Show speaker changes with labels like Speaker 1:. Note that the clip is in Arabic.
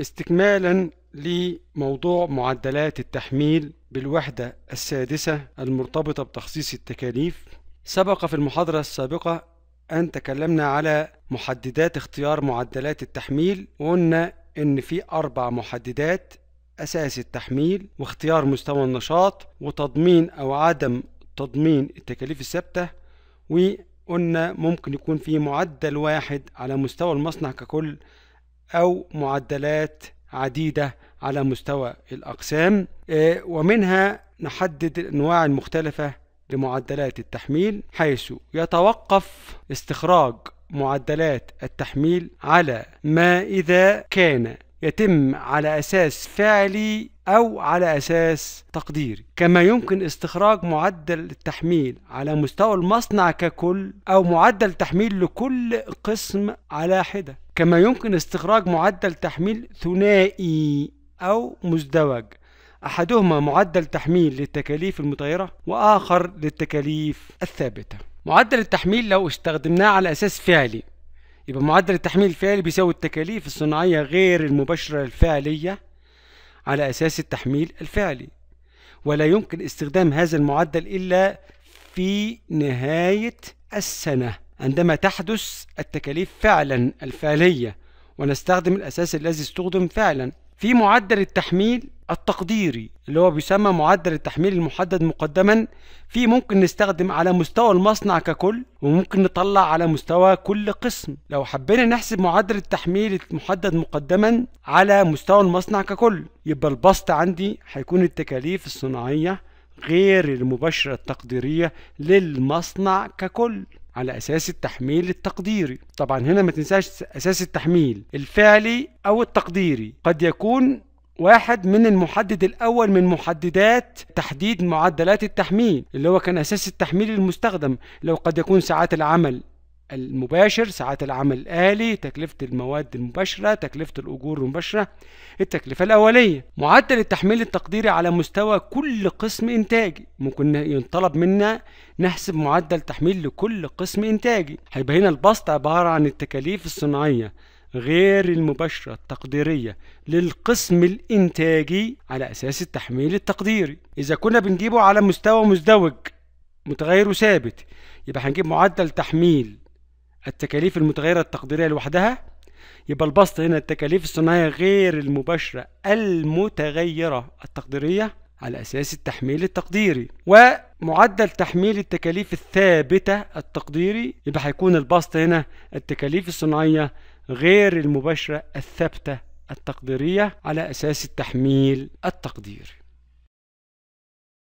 Speaker 1: استكمالا لموضوع معدلات التحميل بالوحدة السادسة المرتبطة بتخصيص التكاليف سبق في المحاضرة السابقة أن تكلمنا على محددات اختيار معدلات التحميل وقلنا إن في أربع محددات أساس التحميل واختيار مستوى النشاط وتضمين أو عدم تضمين التكاليف الثابتة وقلنا ممكن يكون في معدل واحد على مستوى المصنع ككل أو معدلات عديدة على مستوى الأقسام آه، ومنها نحدد الأنواع المختلفة لمعدلات التحميل حيث يتوقف استخراج معدلات التحميل على ما إذا كان يتم على أساس فعلي أو على أساس تقديري كما يمكن استخراج معدل التحميل على مستوى المصنع ككل أو معدل تحميل لكل قسم على حدة كما يمكن استخراج معدل تحميل ثنائي أو مزدوج أحدهما معدل تحميل للتكاليف المتغيرة وآخر للتكاليف الثابتة معدل التحميل لو استخدمناه على أساس فعلي يبقى معدل التحميل الفعلي بيساوي التكاليف الصناعية غير المباشرة الفعلية على أساس التحميل الفعلي ولا يمكن استخدام هذا المعدل إلا في نهاية السنة عندما تحدث التكاليف فعلا الفعلية ونستخدم الأساس الذي استخدم فعلا في معدل التحميل التقديري اللي هو بيسمى معدل التحميل المحدد مقدما في ممكن نستخدم على مستوى المصنع ككل وممكن نطلع على مستوى كل قسم لو حبينا نحسب معدل التحميل المحدد مقدما على مستوى المصنع ككل يبقى البسط عندي هيكون التكاليف الصناعية غير المباشرة التقديرية للمصنع ككل على اساس التحميل التقديري طبعا هنا ما تنساش اساس التحميل الفعلي او التقديري قد يكون واحد من المحدد الأول من محددات تحديد معدلات التحميل اللي هو كان أساس التحميل المستخدم لو قد يكون ساعات العمل المباشر ساعات العمل الآلي تكلفة المواد المباشرة تكلفة الأجور المباشرة التكلفة الأولية معدل التحميل التقديري على مستوى كل قسم إنتاجي ممكن ينطلب منا نحسب معدل تحميل لكل قسم إنتاجي هيبقى هنا البسط عبارة عن التكاليف الصناعية غير المباشرة التقديرية للقسم الإنتاجي على أساس التحميل التقديري إذا كنا بنجيبه على مستوى مزدوج متغير وثابت يبقى هنجيب معدل تحميل التكاليف المتغيرة التقديرية لوحدها يبقى البسط هنا التكاليف الصناعية غير المباشرة المتغيرة التقديرية على أساس التحميل التقديري ومعدل تحميل التكاليف الثابتة التقديري يبقى هيكون البسط هنا التكاليف الصناعية غير المباشرة الثابتة التقديرية على أساس التحميل التقديري